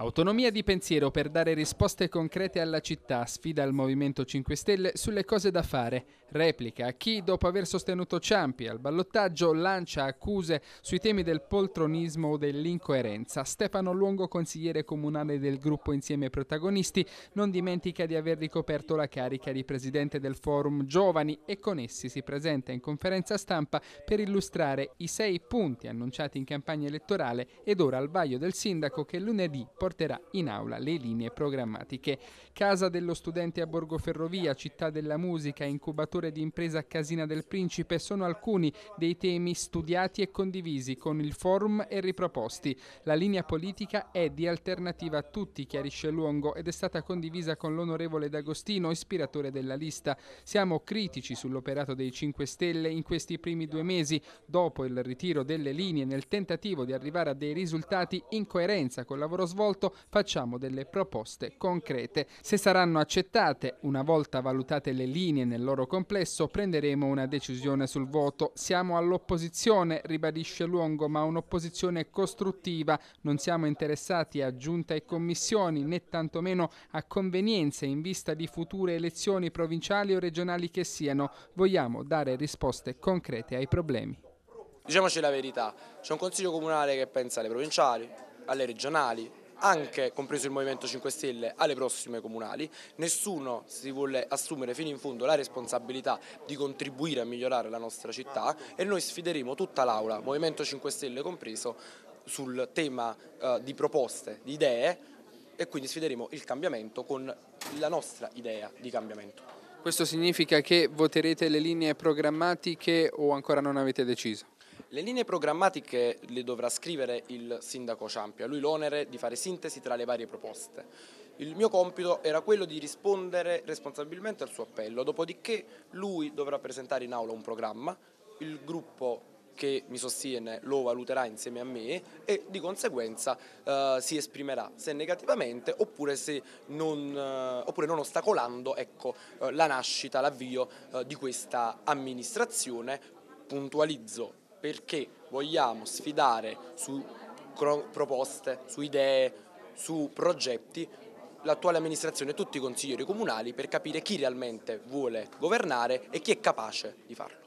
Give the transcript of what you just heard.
Autonomia di pensiero per dare risposte concrete alla città, sfida al Movimento 5 Stelle sulle cose da fare. Replica a chi, dopo aver sostenuto Ciampi al ballottaggio, lancia accuse sui temi del poltronismo o dell'incoerenza. Stefano Luongo, consigliere comunale del gruppo Insieme ai Protagonisti, non dimentica di aver ricoperto la carica di presidente del Forum Giovani e con essi si presenta in conferenza stampa per illustrare i sei punti annunciati in campagna elettorale ed ora al vaglio del sindaco che lunedì porterà porterà in aula le linee programmatiche. Casa dello studente a Borgo Ferrovia, città della musica, incubatore di impresa Casina del Principe sono alcuni dei temi studiati e condivisi con il forum e riproposti. La linea politica è di alternativa a tutti, chiarisce Luongo, ed è stata condivisa con l'onorevole D'Agostino, ispiratore della lista. Siamo critici sull'operato dei 5 Stelle in questi primi due mesi, dopo il ritiro delle linee nel tentativo di arrivare a dei risultati in coerenza col lavoro svolto ascolto facciamo delle proposte concrete. Se saranno accettate, una volta valutate le linee nel loro complesso, prenderemo una decisione sul voto. Siamo all'opposizione, ribadisce Luongo, ma un'opposizione costruttiva. Non siamo interessati a giunta e commissioni, né tantomeno a convenienze in vista di future elezioni provinciali o regionali che siano. Vogliamo dare risposte concrete ai problemi. Diciamoci la verità, c'è un consiglio comunale che pensa alle provinciali, alle regionali, anche compreso il Movimento 5 Stelle, alle prossime comunali. Nessuno si vuole assumere fino in fondo la responsabilità di contribuire a migliorare la nostra città e noi sfideremo tutta l'Aula, Movimento 5 Stelle compreso, sul tema eh, di proposte, di idee e quindi sfideremo il cambiamento con la nostra idea di cambiamento. Questo significa che voterete le linee programmatiche o ancora non avete deciso? Le linee programmatiche le dovrà scrivere il sindaco Ciampi, a lui l'onere di fare sintesi tra le varie proposte. Il mio compito era quello di rispondere responsabilmente al suo appello, dopodiché lui dovrà presentare in aula un programma, il gruppo che mi sostiene lo valuterà insieme a me e di conseguenza eh, si esprimerà se negativamente oppure, se non, eh, oppure non, ostacolando ecco, eh, la nascita, l'avvio eh, di questa amministrazione. Puntualizzo perché vogliamo sfidare su proposte, su idee, su progetti l'attuale amministrazione e tutti i consiglieri comunali per capire chi realmente vuole governare e chi è capace di farlo.